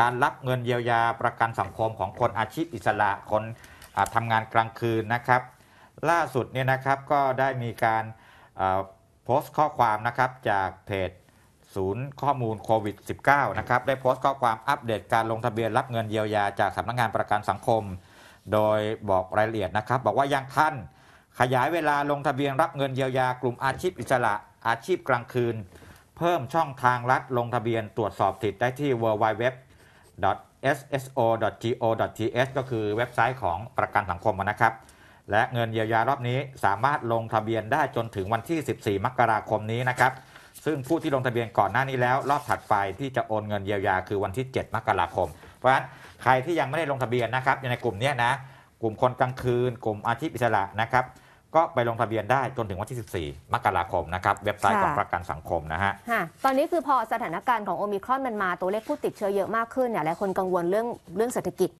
การรับเงินเยียวยาประกันสังคมของคนอาชีพอิสระคนทำงานกลางคืนนะครับ ล่าสุดเนี่ยนะครับก็ได้มีการโพสต์ข้อความนะครับจากเพจศูนย์ข้อมูลโควิด -19 นะครับได้โพสต์ข้อความอัปเดตการลงทะเบียน รับเงินเยียวยาจากสำนักงงานประกันสังคม โดยบอกรายละเอียดนะครับ บอกว่ายังท่านขยายเวลาลงทะเบียนรับเงินเยียวยากลุ่มอาชีพอิสระอาชีพกลางคืน เพิ่มช่องทางรัดลงทะเบียนตรวจสอบสิทธิ์ได้ที่ w w w sso.go.th ก็คือเว็บไซต์ของประกันสังคมนะครับ และเงินเยียวยารอบนี้สามารถลงทะเบียนได้จนถึงวันที่ 14 มกราคมนี้นะครับ ซึ่งผู้ที่ลงทะเบียนก่อนหน้านี้แล้ว รอบถัดไปที่จะโอนเงินเยียวยาคือวันที่ 7 มกราคม เพราะฉะนั้นใครที่ยังไม่ได้ลงทะเบียนนะครับอยู่ในกลุ่มนี้นะ กลุ่มคนกลางคืนกลุ่มอาชีพอิสระนะครับก็ไปลงทะเบียนได้จนถึงวันที่ 14 มกราคมนะครับ เว็บไซต์ของประกันสังคมนะฮะะตอนนี้คือพอสถานการณ์ของโอมิครอนมันมาตัวเลขผู้ติดเชื้อเยอะมากขึ้นเนี่ยหลายคนกังวลเรื่องเรื่องเศรษฐกิจ